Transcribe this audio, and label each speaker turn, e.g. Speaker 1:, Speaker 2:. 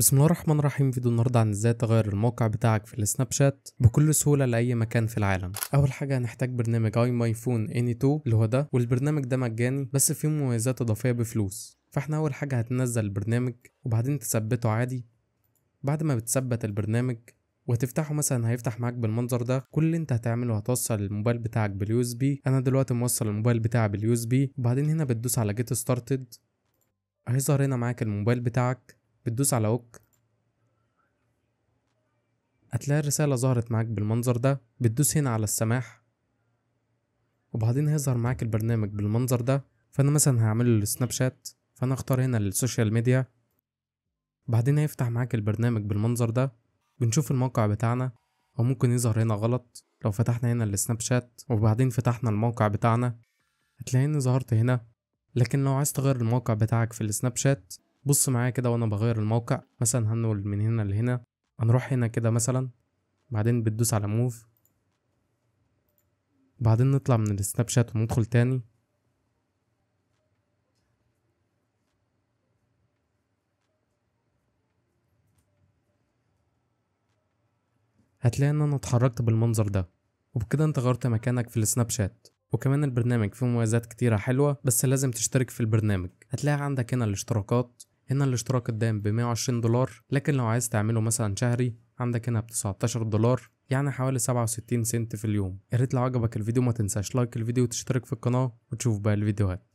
Speaker 1: بسم الله الرحمن الرحيم فيديو النهارده عن ازاي تغير الموقع بتاعك في السناب شات بكل سهوله لاي مكان في العالم اول حاجه هنحتاج برنامج اي ماي فون اني 2 اللي هو ده والبرنامج ده مجاني بس فيه مميزات اضافيه بفلوس فاحنا اول حاجه هتنزل البرنامج وبعدين تثبته عادي بعد ما بتثبت البرنامج وهتفتحه مثلا هيفتح معاك بالمنظر ده كل اللي انت هتعمله هتوصل الموبايل بتاعك باليو اس بي انا دلوقتي موصل الموبايل بتاعي باليو اس بي وبعدين هنا بتدوس على جيت ستارتد هيظهر هنا معاك الموبايل بتاعك بتدوس على اوك هتلاقي الرسالة ظهرت معاك بالمنظر ده بتدوس هنا على السماح وبعدين هيظهر معاك البرنامج بالمنظر ده فانا مثلا هعمله للسناب شات فانا اختار هنا للسوشيال ميديا بعدين هيفتح معاك البرنامج بالمنظر ده بنشوف الموقع بتاعنا او ممكن يظهر هنا غلط لو فتحنا هنا السناب شات وبعدين فتحنا الموقع بتاعنا هتلاقيني ظهرت هنا لكن لو عايز تغير الموقع بتاعك في السناب شات بص معايا كده وانا بغير الموقع مثلا هنقول من هنا لهنا هنروح هنا كده مثلا بعدين بتدوس على موف بعدين نطلع من السناب شات وندخل تاني هتلاقي ان انا اتحركت بالمنظر ده وبكده انت غيرت مكانك في السناب شات وكمان البرنامج فيه مميزات كتيرة حلوة بس لازم تشترك في البرنامج هتلاقي عندك هنا الاشتراكات هنا الاشتراك قدام ب 120 دولار لكن لو عايز تعمله مثلا شهري عندك هنا ب 19 دولار يعني حوالي 67
Speaker 2: سنت في اليوم يا ريت لو عجبك الفيديو ما تنساش لايك الفيديو وتشترك في القناه وتشوف بقى الفيديوهات